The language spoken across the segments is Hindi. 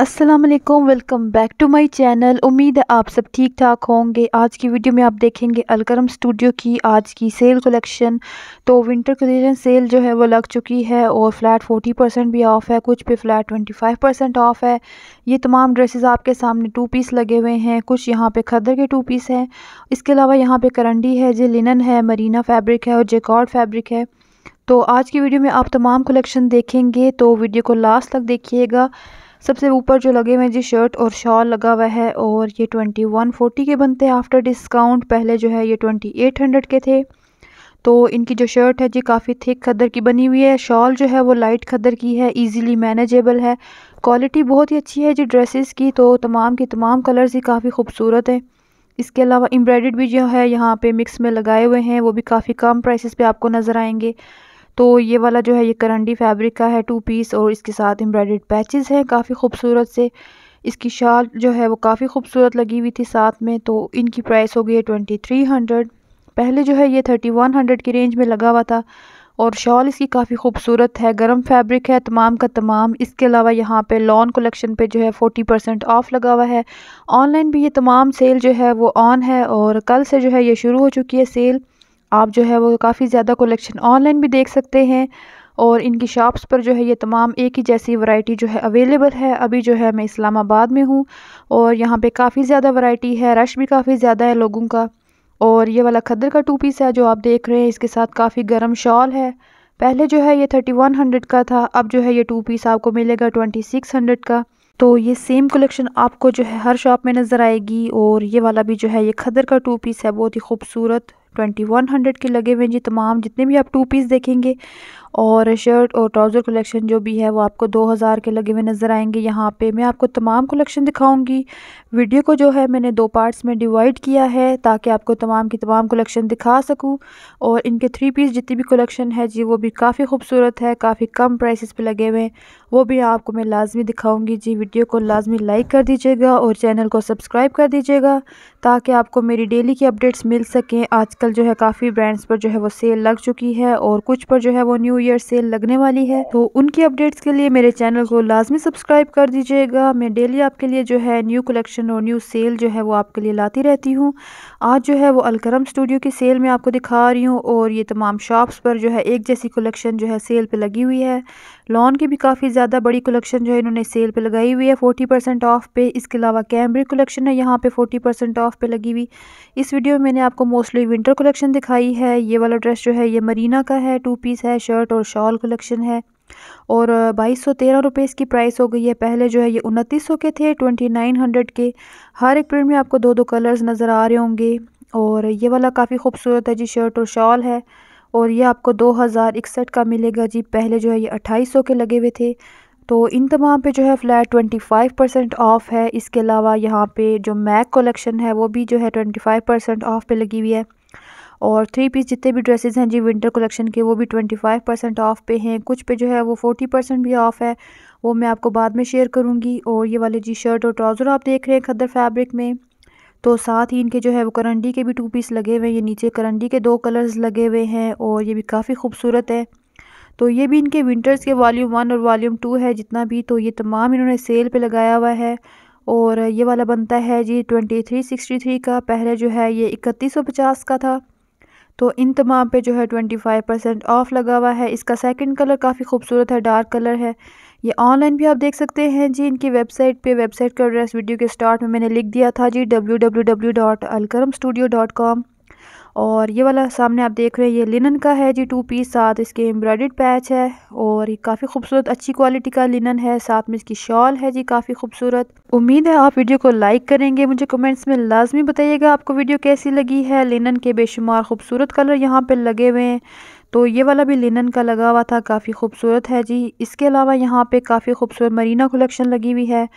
Aslam welcome back to my channel उम्मीद है आप सब ठीक ठाक होंगे आज की वीडियो में आप देखेंगे अलकरम स्टूडियो की आज की सेल कलेक्शन तो विंटर कलेक्शन सेल जो है वो लग चुकी है और फ्लैट 40 परसेंट भी ऑफ़ है कुछ पे फ्लैट 25 परसेंट ऑफ़ है ये तमाम ड्रेसेस आपके सामने टू पीस लगे हुए हैं कुछ यहाँ पे खदर के टू पीस हैं इसके अलावा यहाँ पे करंडी है जो लिनन है मरीना फैब्रिक है और जेकॉर्ड फैब्रिक है तो आज की वीडियो में आप तमाम कलेक्शन देखेंगे तो वीडियो को लास्ट तक देखिएगा सबसे ऊपर जो लगे हुए हैं जी शर्ट और शॉल लगा हुआ है और ये ट्वेंटी वन फोर्टी के बनते हैं आफ्टर डिस्काउंट पहले जो है ये ट्वेंटी एट हंड्रेड के थे तो इनकी जो शर्ट है जी काफ़ी थिक खदर की बनी हुई है शॉल जो है वो लाइट खदर की है इजीली मैनेजेबल है क्वालिटी बहुत ही अच्छी है जी ड्रेसेस की तो तमाम के तमाम कलर्स ही काफ़ी खूबसूरत हैं इसके अलावा एम्ब्रॉयड भी जो है यहाँ पे मिक्स में लगाए हुए हैं वो भी काफ़ी कम प्राइसेस पे आपको नज़र आएंगे तो ये वाला जो है ये करंडी फैब्रिक का है टू पीस और इसके साथ एम्ब्रॉयडेड पैचेस हैं काफ़ी खूबसूरत से इसकी शाल जो है वो काफ़ी खूबसूरत लगी हुई थी साथ में तो इनकी प्राइस हो गई है ट्वेंटी थ्री हंड्रेड पहले जो है ये थर्टी वन हंड्रेड की रेंज में लगा हुआ था और शॉल इसकी काफ़ी खूबसूरत है गर्म फैब्रिक है तमाम का तमाम इसके अलावा यहाँ पे लॉन कलेक्शन पे जो है फोर्टी परसेंट ऑफ़ लगा हुआ है ऑनलाइन भी ये तमाम सेल जो है वो ऑन है और कल से जो है ये शुरू हो चुकी है सेल आप जो है वो काफ़ी ज़्यादा कलेक्शन ऑनलाइन भी देख सकते हैं और इनकी शॉप्स पर जो है ये तमाम एक ही जैसी वैरायटी जो है अवेलेबल है अभी जो है मैं इस्लामाबाद में हूँ और यहाँ पे काफ़ी ज़्यादा वैरायटी है रश भी काफ़ी ज़्यादा है लोगों का और ये वाला खदर का टू पीस है जो आप देख रहे हैं इसके साथ काफ़ी गर्म शॉल है पहले जो है ये थर्टी वन हंड्रेड का था अब जो है ये टू पीस आपको मिलेगा ट्वेंटी सिक्स हंड्रेड का तो ये सेम कलेक्शन आपको जो है हर शॉप में नज़र आएगी और ये वाला भी जो है ये खदर का टू पीस है बहुत ही खूबसूरत ट्वेंटी वन हंड्रेड के लगे हुए हैं जी तमाम जितने भी आप टू पीस देखेंगे और शर्ट और ट्राउज़र कलेक्शन जो भी है वो आपको दो हज़ार के लगे हुए नज़र आएंगे यहाँ पे मैं आपको तमाम कलेक्शन दिखाऊंगी वीडियो को जो है मैंने दो पार्ट्स में डिवाइड किया है ताकि आपको तमाम की तमाम कलेक्शन दिखा सकूँ और इनके थ्री पीस जितनी भी कलेक्शन है जी वो भी काफ़ी खूबसूरत है काफ़ी कम प्राइसेस पे लगे हुए हैं वो भी आपको मैं लाजमी दिखाऊँगी जी वीडियो को लाजमी लाइक कर दीजिएगा और चैनल को सब्सक्राइब कर दीजिएगा ताकि आपको मेरी डेली की अपडेट्स मिल सकें आजकल जो है काफ़ी ब्रांड्स पर जो है वो सेल लग चुकी है और कुछ पर जो है वो न्यू ईयर सेल लगने वाली है तो उनकी अपडेट्स के लिए मेरे चैनल को लाजमी सब्सक्राइब कर दीजिएगा मैं डेली आपके लिए जो है न्यू कलेक्शन और न्यू सेल जो है वो आपके लिए लाती रहती हूँ आज जो है वो अलकरम स्टूडियो की सेल में आपको दिखा रही हूँ और ये तमाम शॉप्स पर जो है एक जैसी कलेक्शन जो है सेल पर लगी हुई है लॉन की भी काफ़ी ज़्यादा बड़ी कलेक्शन जो है इन्होंने सेल पर लगाई हुई है फोर्टी परसेंट ऑफ पे इसके अलावा कैम्ब्रिक कलेक्शन है यहाँ पर फोर्टी परसेंट ऑफ पे लगी हुई इस वीडियो में मैंने आपको मोस्टली विंटर कलेक्शन दिखाई है ये वाला ड्रेस जो है ये मरीना का है टू पीस है शर्ट और शॉल कलेक्शन है और बाईस सौ तेरह रुपये इसकी प्राइस हो गई है पहले जो है ये उनतीस सौ के थे ट्वेंटी नाइन हंड्रेड के हर एक प्रिंट में आपको दो दो कलर्स नज़र आ रहे होंगे और ये वाला काफ़ी खूबसूरत है जी शर्ट और शॉल है और ये आपको दो हज़ार इकसठ का मिलेगा जी पहले जो है ये अट्ठाईस सौ के लगे हुए थे तो इन तमाम पे जो है flat twenty five percent off है इसके अलावा यहाँ पे जो मैक कलेक्शन है वो भी जो है ट्वेंटी फाइव परसेंट ऑफ़ पे लगी हुई है और थ्री पीस जितने भी ड्रेसेस हैं जी विंटर कलेक्शन के वो भी ट्वेंटी फाइव परसेंट ऑफ़ पे हैं कुछ पे जो है वो फोर्टी परसेंट भी ऑफ़ है वो मैं आपको बाद में शेयर करूँगी और ये वाले जी शर्ट और ट्राउज़र आप देख रहे हैं खदर फैब्रिक में तो साथ ही इनके जो है वो करंडी के भी टू पीस लगे हुए हैं ये नीचे करंडी के दो कलर्स लगे हुए हैं और ये भी काफ़ी खूबसूरत है तो ये भी इनके विंटर्स के वॉल्यूम वन और वॉल्यूम टू है जितना भी तो ये तमाम इन्होंने सेल पे लगाया हुआ है और ये वाला बनता है जी ट्वेंटी थ्री सिक्सटी थ्री का पहले जो है ये इकतीस सौ पचास का था तो इन तमाम पे जो है ट्वेंटी फाइव परसेंट ऑफ़ लगा हुआ है इसका सेकंड कलर काफ़ी खूबसूरत है डार्क कलर है ये ऑनलाइन भी आप देख सकते हैं जी इनकी वेबसाइट पे वेबसाइट का एड्रेस वीडियो के स्टार्ट में मैंने लिख दिया था जी W W W dot Alkaram studio dot com और ये वाला सामने आप देख रहे हैं ये लिनन का है जी टू पीस साथ इसके एम्ब्रॉयड पैच है और ये काफ़ी खूबसूरत अच्छी क्वालिटी का लिनन है साथ में इसकी शॉल है जी काफ़ी खूबसूरत उम्मीद है आप वीडियो को लाइक करेंगे मुझे कमेंट्स में लाजमी बताइएगा आपको वीडियो कैसी लगी है लिनन के बेशुमार खूबसूरत कलर यहाँ पर लगे हुए हैं तो ये वाला भी लिनन का लगा हुआ था काफ़ी खूबसूरत है जी इसके अलावा यहाँ पे काफ़ी खूबसूरत मरीना कलेक्शन लगी हुई है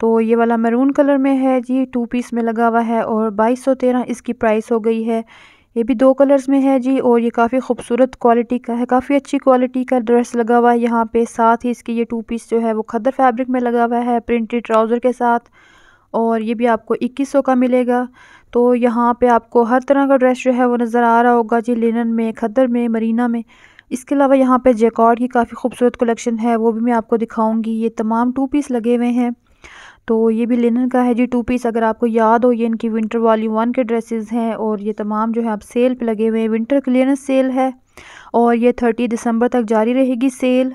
तो ये वाला मरून कलर में है जी टू पीस में लगा हुआ है और बाईस सौ तेरह इसकी प्राइस हो गई है ये भी दो कलर्स में है जी और ये काफ़ी खूबसूरत क्वालिटी का है काफ़ी अच्छी क्वालिटी का ड्रेस लगा हुआ है यहाँ पे साथ ही इसके ये टू पीस जो है वो खदर फैब्रिक में लगा हुआ है प्रिंटेड ट्राउज़र के साथ और ये भी आपको इक्कीस सौ का मिलेगा तो यहाँ पे आपको हर तरह का ड्रेस जो है वो नज़र आ रहा होगा जी लिनन में खदर में मरीना में इसके अलावा यहाँ पर जेकॉर्ड की काफ़ी खूबसूरत कलेक्शन है वो भी मैं आपको दिखाऊँगी ये तमाम टू पीस लगे हुए हैं तो ये भी लिनन का है जी टू पीस अगर आपको याद हो ये इनकी विंटर वाली वन के ड्रेसेस हैं और ये तमाम जो है आप सेल पे लगे हुए हैं विंटर क्लियरेंस सेल है और ये थर्टी दिसंबर तक जारी रहेगी सेल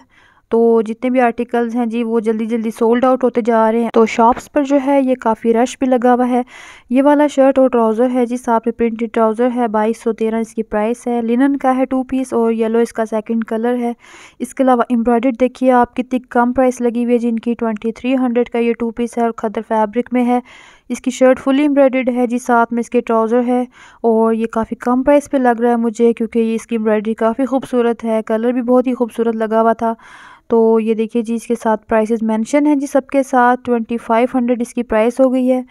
तो जितने भी आर्टिकल्स हैं जी वो जल्दी जल्दी सोल्ड आउट होते जा रहे हैं तो शॉप्स पर जो है ये काफ़ी रश भी लगा हुआ है ये वाला शर्ट और ट्राउज़र है जी साफ प्रिंटेड ट्राउज़र है बाईस सौ तेरह इसकी प्राइस है लिनन का है टू पीस और येलो इसका सेकंड कलर है इसके अलावा एम्ब्रॉयड देखिए आप कितनी कम प्राइस लगी हुई है जिनकी ट्वेंटी थ्री हंड्रेड का ये टू पीस है और खदर फैब्रिक में है इसकी शर्ट फुली एम्ब्रॉयड है जी साथ में इसके ट्राउज़र है और ये काफ़ी कम प्राइस पे लग रहा है मुझे क्योंकि ये इसकी एम्ब्रॉयडरी काफ़ी खूबसूरत है कलर भी बहुत ही खूबसूरत लगा हुआ था तो ये देखिए जी इसके साथ प्राइसेस मेंशन है जी सबके साथ ट्वेंटी फाइव हंड्रेड इसकी प्राइस हो गई है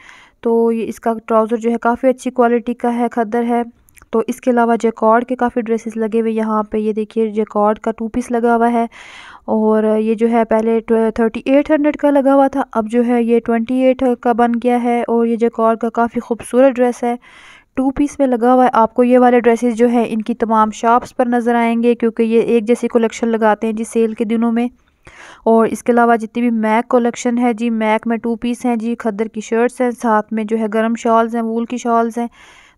तो ये इसका ट्राउज़र जो है काफ़ी अच्छी क्वालिटी का है खदर है तो इसके अलावा जेकॉर्ड के काफ़ी ड्रेसेस लगे हुए यहाँ पे ये देखिए जेकॉर्ड का टू पीस लगा हुआ है और ये जो है पहले थर्टी एट हंड्रेड का लगा हुआ था अब जो है ये ट्वेंटी एट का बन गया है और ये जेकॉर्ड का काफ़ी खूबसूरत ड्रेस है टू पीस में लगा हुआ है आपको ये वाले ड्रेसेस जो है इनकी तमाम शॉप्स पर नज़र आएंगे क्योंकि ये एक जैसी कलेक्शन लगाते हैं जी सेल के दिनों में और इसके अलावा जितनी भी मैक कलेक्शन है जी मैक में टू पीस हैं जी खद्दर की शर्ट्स हैं साथ में जो है गर्म शॉल्स हैं वूल की शॉल्स हैं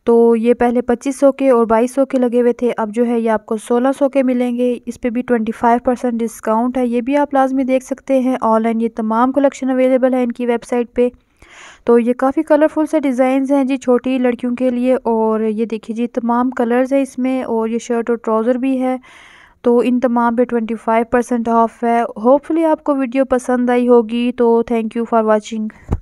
तो ये पहले 2500 के और 2200 के लगे हुए थे अब जो है ये आपको 1600 के मिलेंगे इस पर भी 25 परसेंट डिस्काउंट है ये भी आप लाजमी देख सकते हैं ऑनलाइन ये तमाम कलेक्शन अवेलेबल है इनकी वेबसाइट पर तो ये काफ़ी कलरफुल से डिज़ाइन हैं जी छोटी लड़कियों के लिए और ये देखिए जी तमाम कलर्स है इसमें और ये शर्ट और ट्राउज़र भी है तो इन तमाम पे 25 परसेंट ऑफ़ है होपफुली आपको वीडियो पसंद आई होगी तो थैंक यू फॉर वाचिंग